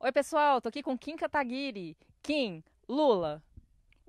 Oi, pessoal, tô aqui com Kim Kataguiri. Kim, Lula,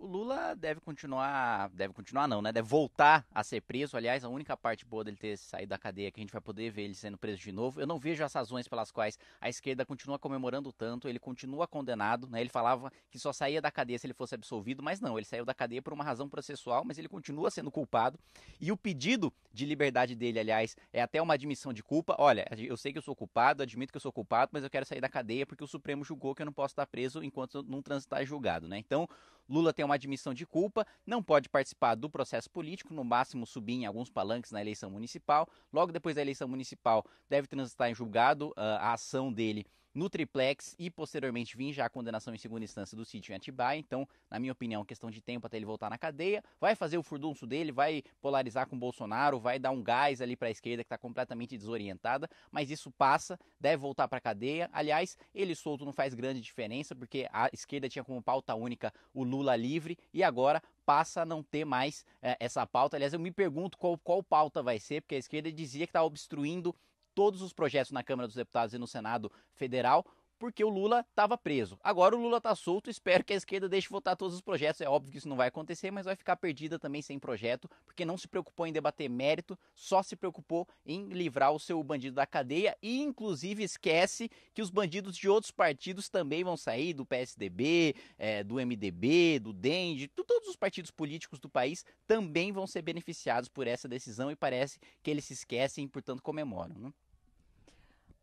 o Lula deve continuar, deve continuar não, né? Deve voltar a ser preso. Aliás, a única parte boa dele ter saído da cadeia é que a gente vai poder ver ele sendo preso de novo. Eu não vejo as razões pelas quais a esquerda continua comemorando tanto, ele continua condenado, né? Ele falava que só saía da cadeia se ele fosse absolvido, mas não, ele saiu da cadeia por uma razão processual, mas ele continua sendo culpado. E o pedido de liberdade dele, aliás, é até uma admissão de culpa. Olha, eu sei que eu sou culpado, admito que eu sou culpado, mas eu quero sair da cadeia porque o Supremo julgou que eu não posso estar preso enquanto não transitar julgado, né? Então, Lula tem uma admissão de culpa, não pode participar do processo político, no máximo subir em alguns palanques na eleição municipal. Logo depois da eleição municipal, deve transitar em julgado uh, a ação dele no triplex e posteriormente vim já a condenação em segunda instância do sítio em Atibaia. Então, na minha opinião, questão de tempo até ele voltar na cadeia. Vai fazer o furdunço dele, vai polarizar com Bolsonaro, vai dar um gás ali para a esquerda que está completamente desorientada, mas isso passa, deve voltar para a cadeia. Aliás, ele solto não faz grande diferença, porque a esquerda tinha como pauta única o Lula livre e agora passa a não ter mais é, essa pauta. Aliás, eu me pergunto qual, qual pauta vai ser, porque a esquerda dizia que está obstruindo todos os projetos na Câmara dos Deputados e no Senado Federal porque o Lula estava preso. Agora o Lula está solto, espero que a esquerda deixe votar todos os projetos. É óbvio que isso não vai acontecer, mas vai ficar perdida também sem projeto, porque não se preocupou em debater mérito, só se preocupou em livrar o seu bandido da cadeia e, inclusive, esquece que os bandidos de outros partidos também vão sair do PSDB, é, do MDB, do DEM, de todos os partidos políticos do país também vão ser beneficiados por essa decisão e parece que eles se esquecem e, portanto, comemoram. Né?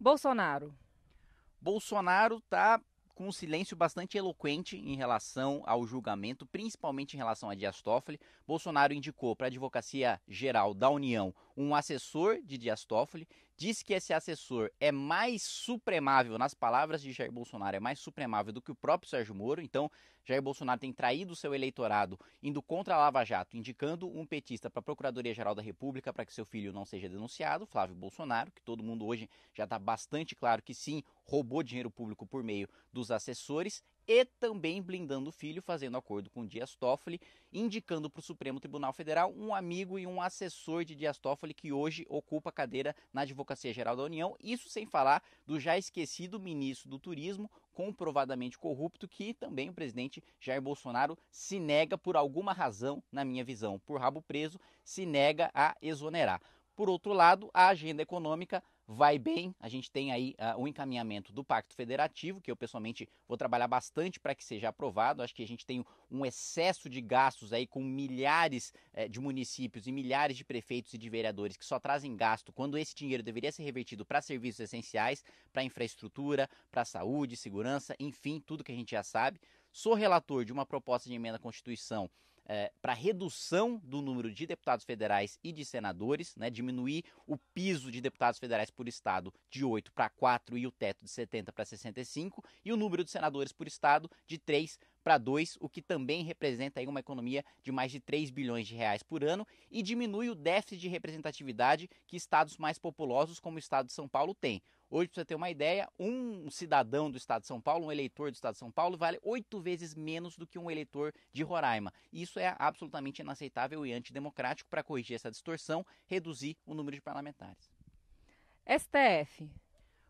Bolsonaro Bolsonaro está com um silêncio bastante eloquente em relação ao julgamento, principalmente em relação a Dias Toffoli. Bolsonaro indicou para a Advocacia Geral da União um assessor de Dias Toffoli, disse que esse assessor é mais supremável, nas palavras de Jair Bolsonaro, é mais supremável do que o próprio Sérgio Moro. Então, Jair Bolsonaro tem traído o seu eleitorado indo contra a Lava Jato, indicando um petista para a Procuradoria-Geral da República para que seu filho não seja denunciado, Flávio Bolsonaro, que todo mundo hoje já está bastante claro que sim, roubou dinheiro público por meio dos assessores e também blindando o filho, fazendo acordo com Dias Toffoli, indicando para o Supremo Tribunal Federal um amigo e um assessor de Dias Toffoli que hoje ocupa a cadeira na Advocacia Geral da União. Isso sem falar do já esquecido ministro do Turismo, comprovadamente corrupto, que também o presidente Jair Bolsonaro se nega por alguma razão, na minha visão, por rabo preso, se nega a exonerar. Por outro lado, a agenda econômica vai bem. A gente tem aí ah, o uh, encaminhamento do Pacto Federativo, que eu pessoalmente vou trabalhar bastante para que seja aprovado. Acho que a gente tem um excesso de gastos aí com milhares eh, de municípios e milhares de prefeitos e de vereadores que só trazem gasto quando esse dinheiro deveria ser revertido para serviços essenciais, para infraestrutura, para saúde, segurança, enfim, tudo que a gente já sabe. Sou relator de uma proposta de emenda à Constituição é, eh, para redução do número de deputados federais e de senadores, né, diminuir o piso de deputados federais por estado de 8 para 4 e o teto de 70 para 65 e o número de senadores por estado de 3 para para 2, o que também representa aí uma economia de mais de 3 bilhões de reais por ano e diminui o déficit de representatividade que estados mais populosos como o estado de São Paulo tem. Hoje, para você ter uma ideia, um cidadão do estado de São Paulo, um eleitor do estado de São Paulo, vale oito vezes menos do que um eleitor de Roraima. Isso é absolutamente inaceitável e antidemocrático para corrigir essa distorção, reduzir o número de parlamentares. STF.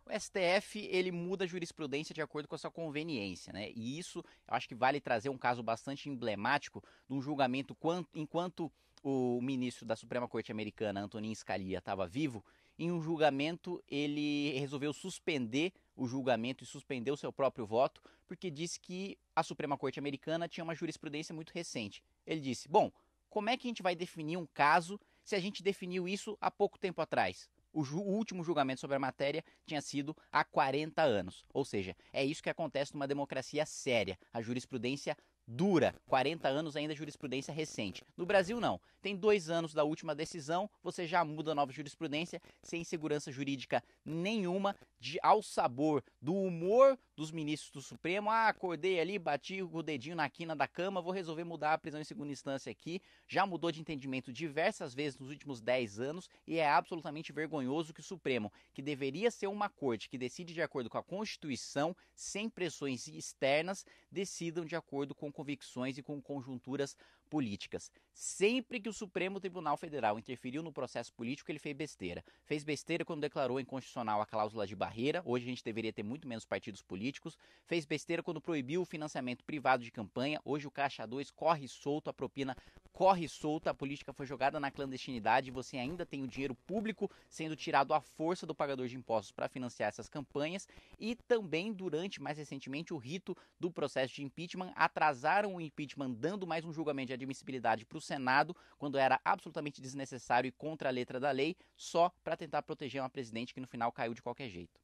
O STF ele muda a jurisprudência de acordo com a sua conveniência, né? E isso eu acho que vale trazer um caso bastante emblemático de um julgamento enquanto o ministro da Suprema Corte Americana, Antonin Scalia, estava vivo. Em um julgamento, ele resolveu suspender o julgamento e suspendeu seu próprio voto, porque disse que a Suprema Corte Americana tinha uma jurisprudência muito recente. Ele disse: Bom, como é que a gente vai definir um caso se a gente definiu isso há pouco tempo atrás? o, ju o último julgamento sobre a matéria tinha sido há 40 anos. Ou seja, é isso que acontece numa democracia séria. A jurisprudência dura, 40 anos ainda é jurisprudência recente. No Brasil não, tem dois anos da última decisão, você já muda a nova jurisprudência sem segurança jurídica nenhuma, de, ao sabor do humor dos ministros do Supremo. Ah, acordei ali, bati o dedinho na quina da cama, vou resolver mudar a prisão em segunda instância aqui. Já mudou de entendimento diversas vezes nos últimos 10 anos e é absolutamente vergonhoso que o Supremo, que deveria ser uma corte que decide de acordo com a Constituição, sem pressões externas, decidam de acordo com convicções e com conjunturas políticas. Sempre que o Supremo Tribunal Federal interferiu no processo político, ele fez besteira. Fez besteira quando declarou inconstitucional a cláusula de barreira, hoje a gente deveria ter muito menos partidos políticos. Fez besteira quando proibiu o financiamento privado de campanha, hoje o Caixa 2 corre solto, a propina corre solta, a política foi jogada na clandestinidade e você ainda tem o dinheiro público sendo tirado à força do pagador de impostos para financiar essas campanhas e também durante mais recentemente o rito do processo de impeachment atrasaram o impeachment dando mais um julgamento de admissibilidade para o Senado quando era absolutamente desnecessário e contra a letra da lei, só para tentar proteger uma presidente que no final caiu de qualquer jeito.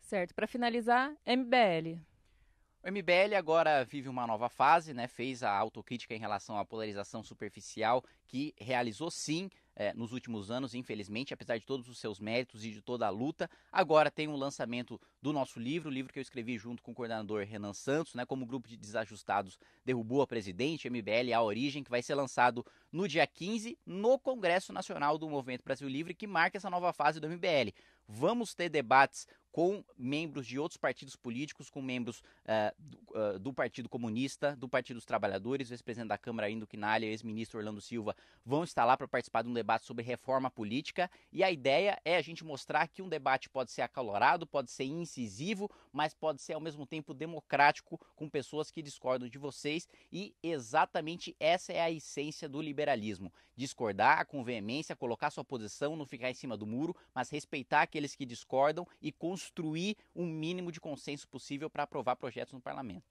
Certo, para finalizar, MBL. O MBL agora vive uma nova fase, né? Fez a autocrítica em relação à polarização superficial que realizou sim, é, nos últimos anos, infelizmente, apesar de todos os seus méritos e de toda a luta. Agora tem o um lançamento do nosso livro, o livro que eu escrevi junto com o coordenador Renan Santos, né, como o grupo de desajustados derrubou a presidente, MBL, a origem, que vai ser lançado no dia 15 no Congresso Nacional do Movimento Brasil Livre, que marca essa nova fase do MBL. Vamos ter debates com membros de outros partidos políticos, com membros uh, do, uh, do, Partido Comunista, do Partido dos Trabalhadores, o ex-presidente da Câmara Indo Quinalha, ex-ministro Orlando Silva, vão estar lá para participar de um debate sobre reforma política. E a ideia é a gente mostrar que um debate pode ser acalorado, pode ser incisivo, mas pode ser ao mesmo tempo democrático, com pessoas que discordam de vocês. E exatamente essa é a essência do liberalismo: discordar com veemência, colocar sua posição, não ficar em cima do muro, mas respeitar aqueles que discordam e construir construir o um mínimo de consenso possível para aprovar projetos no parlamento.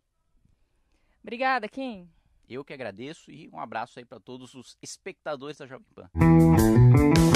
Obrigada, Kim. Eu que agradeço e um abraço aí para todos os espectadores da Jovem Pan.